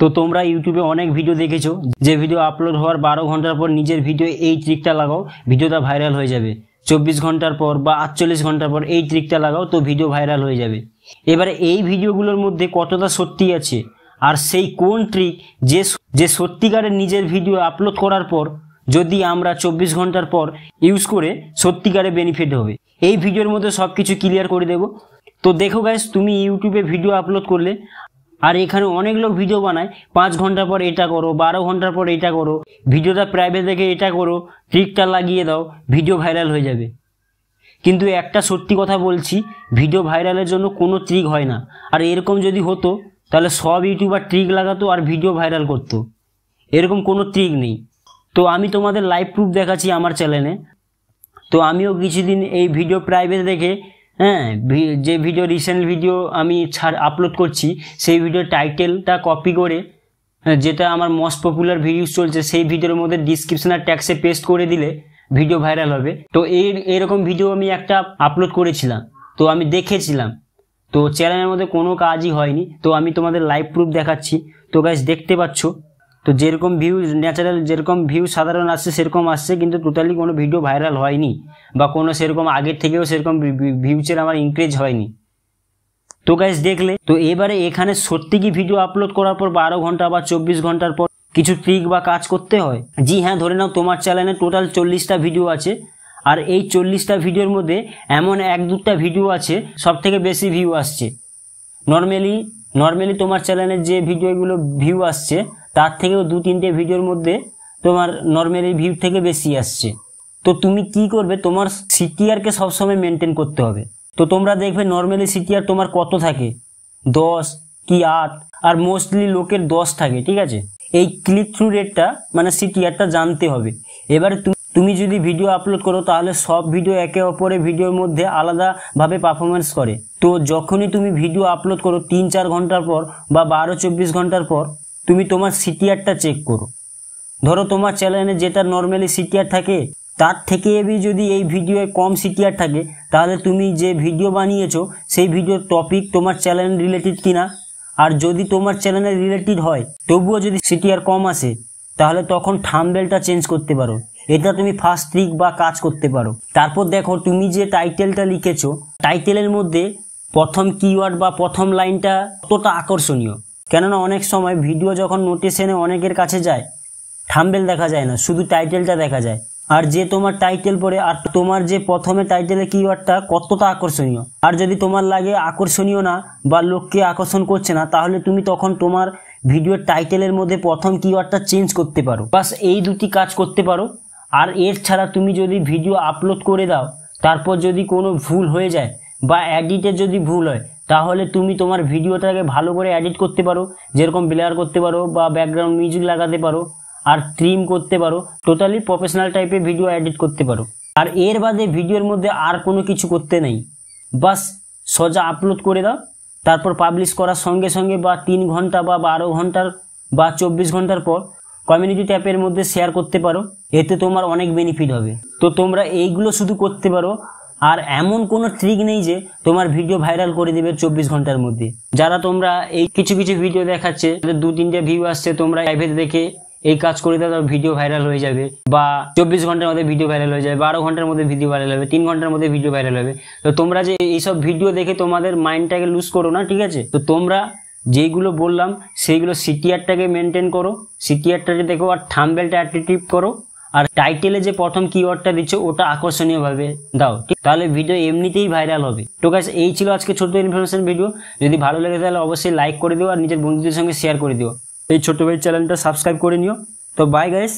তো তোমরা ইউটিউবে অনেক ভিডিও দেখেছো যে ভিডিও আপলোড হওয়ার বারো ঘন্টার পর নিজের ভিডিও এই ট্রিকটা লাগাও ভিডিওটা ভাইরাল হয়ে যাবে চব্বিশ ঘন্টার পর বা আটচল্লিশ ঘন্টার পর এই ট্রিকটা লাগাও তো ভিডিও ভাইরাল হয়ে যাবে এবারে এই ভিডিওগুলোর মধ্যে কতটা সত্যি আছে আর সেই কোন ট্রিক যে যে সত্যিকারের নিজের ভিডিও আপলোড করার পর যদি আমরা চব্বিশ ঘন্টার পর ইউজ করে সত্যিকারে বেনিফিট হবে এই ভিডিওর মধ্যে সব কিছু ক্লিয়ার করে দেবো তো দেখো গাইস তুমি ইউটিউবে ভিডিও আপলোড করলে আর এখানে অনেক লোক ভিডিও বানায় পাঁচ ঘন্টা পর এটা করো বারো ঘন্টার পর এটা করো ভিডিওটা প্রাইভেট দেখে এটা করো ট্রিকটা লাগিয়ে দাও ভিডিও ভাইরাল হয়ে যাবে কিন্তু একটা সত্যি কথা বলছি ভিডিও ভাইরালের জন্য কোনো ট্রিক হয় না আর এরকম যদি হতো তাহলে সব ইউটিউবার ট্রিক লাগাতো আর ভিডিও ভাইরাল করতো এরকম কোনো ট্রিক নেই তো আমি তোমাদের লাইভ প্রুফ দেখাচ্ছি আমার চ্যানেলে তো আমিও কিছুদিন এই ভিডিও প্রাইভেট দেখে হ্যাঁ যে ভিডিও রিসেন্ট ভিডিও আমি ছাড় আপলোড করছি সেই ভিডিও টাইটেলটা কপি করে হ্যাঁ, যেটা আমার মোস্ট পপুলার ভিডিওস চলছে সেই ভিডিওর মধ্যে ডিসক্রিপশানের ট্যাক্সে পেস্ট করে দিলে ভিডিও ভাইরাল হবে তো এই এরকম ভিডিও আমি একটা আপলোড করেছিলাম তো আমি দেখেছিলাম তো চ্যানেলের মধ্যে কোনো কাজই হয়নি তো আমি তোমাদের লাইভ প্রুফ দেখাচ্ছি তো গাইজ দেখতে পাচ্ছ তো যেরকম ভিউ ন্যাচারাল যেরকম ভিউ সাধারণ আসছে সেরকম আসছে কিন্তু টোটালি কোনো ভিডিও ভাইরাল হয়নি বা কোনো সেরকম আগের থেকেও সেরকম ভিউচের আমার ইনক্রিজ হয়নি তো গাইজ দেখলে তো এবারে এখানে সত্যি কি ভিডিও আপলোড করার পর বারো ঘন্টা বা চব্বিশ ঘন্টার পর কিছু ট্রিক বা কাজ করতে হয় জি হ্যাঁ ধরে নাও তোমার চ্যানেলে টোটাল চল্লিশটা ভিডিও আছে আর এই চল্লিশটা ভিডিওর মধ্যে এমন এক দুটা ভিডিও আছে সব থেকে বেশি ভিউ আসছে নর্মালি নর্মালি তোমার চ্যানেলের যে ভিডিওগুলো ভিউ আসছে তার থেকেও দু তিনটে ভিডিওর মধ্যে তোমার নর্মালি ভিউ থেকে বেশি আসছে তো তুমি কি করবে তোমার সিটিআরকে সবসময় মেনটেন করতে হবে তো তোমরা দেখবে নর্মালি সিটিআর তোমার কত থাকে দশ কি আট আর মোস্টলি লোকের দশ থাকে ঠিক আছে এই ক্লিক থ্রু রেটটা মানে সিটিআরটা জানতে হবে এবারে তুমি তুমি যদি ভিডিও আপলোড করো তাহলে সব ভিডিও একে অপরের ভিডিওর মধ্যে আলাদাভাবে পারফরমেন্স করে তো যখনই তুমি ভিডিও আপলোড করো তিন চার ঘন্টার পর বা বারো চব্বিশ ঘন্টার পর তুমি তোমার সিটিআরটা চেক করো ধরো তোমার চ্যানেলে যেটা নর্মালি সিটিআর থাকে তার থেকে এবি যদি এই ভিডিওয়ে কম সিটিআর থাকে তাহলে তুমি যে ভিডিও বানিয়েছো সেই ভিডিওর টপিক তোমার চ্যানেল রিলেটেড কিনা আর যদি তোমার চ্যানেলে রিলেটেড হয় তবুও যদি সিটিআর কম আসে তাহলে তখন থামবেলটা চেঞ্জ করতে পারো এটা তুমি ফার্স্ট ট্রিক বা কাজ করতে পারো তারপর দেখো তুমি যে টাইটেলটা লিখেছো টাইটেলের মধ্যে প্রথম কিওয়ার্ড বা প্রথম লাইনটা কতটা আকর্ষণীয় কেননা অনেক সময় ভিডিও যখন নোটিশনে অনেকের কাছে যায় থাম্বেল দেখা যায় না শুধু টাইটেলটা দেখা যায় আর যে তোমার টাইটেল পড়ে আর তোমার যে প্রথমে টাইটেলের কিওয়ার্ডটা কতটা আকর্ষণীয় আর যদি তোমার লাগে আকর্ষণীয় না বা লোককে আকর্ষণ করছে না তাহলে তুমি তখন তোমার ভিডিওর টাইটেলের মধ্যে প্রথম কিওয়ার্ডটা চেঞ্জ করতে পারো বাস এই দুটি কাজ করতে পারো আর এর ছাড়া তুমি যদি ভিডিও আপলোড করে দাও তারপর যদি কোনো ভুল হয়ে যায় বা অ্যাডিটে যদি ভুল হয় তাহলে তুমি তোমার ভিডিওটাকে ভালো করে এডিট করতে পারো যেরকম ব্লেয়ার করতে পারো বা ব্যাকগ্রাউন্ড মিউজিক লাগাতে পারো আর ট্রিম করতে পারো টোটালি প্রফেশনাল টাইপের ভিডিও এডিট করতে পারো আর এর বাদে ভিডিওর মধ্যে আর কোনো কিছু করতে নেই বাস সোজা আপলোড করে দাও তারপর পাবলিশ করার সঙ্গে সঙ্গে বা তিন ঘন্টা বা বারো ঘন্টার বা চব্বিশ ঘন্টার পর কমিউনিটি ট্যাপের মধ্যে শেয়ার করতে পারো এতে তোমার অনেক বেনিফিট হবে তো তোমরা এইগুলো শুধু করতে পারো আর এমন কোনো ট্রিক নেই যে তোমার ভিডিও ভাইরাল করে দেবে চব্বিশ ঘন্টার মধ্যে যারা তোমরা এই কিছু কিছু ভিডিও দেখাচ্ছে দু তিনটে ভিউ আসছে তোমরা প্রাইভেট দেখে এই কাজ করে দেওয়া ভিডিও ভাইরাল হয়ে যাবে বা চব্বিশ ঘন্টার মধ্যে ভিডিও ভাইরাল হয়ে যাবে বারো ঘন্টার মধ্যে ভিডিও ভাইরাল হবে তিন ঘন্টার মধ্যে ভিডিও ভাইরাল হবে তো তোমরা যে এইসব ভিডিও দেখে তোমাদের মাইন্ডটাকে লুজ করো না ঠিক আছে তো তোমরা যেইগুলো বললাম সেইগুলো সিটিআরটাকে মেনটেন করো সিটিআরটাকে দেখো আর থাম্বেলটা অ্যাট্রিটিভ করো আর টাইটেলে যে প্রথম কিওয়ার্ডটা দিচ্ছ ওটা আকর্ষণীয় ভাবে দাও ঠিক তাহলে ভিডিও এমনিতেই ভাইরাল হবে তো গাছ এই ছিল আজকে ছোট্ট ইনফরমেশন ভিডিও যদি ভালো লাগে তাহলে অবশ্যই লাইক করে দিও আর নিজের বন্ধুদের সঙ্গে শেয়ার করে দিও এই ছোট ভাই চ্যানেলটা সাবস্ক্রাইব করে নিও তো বাই গাইস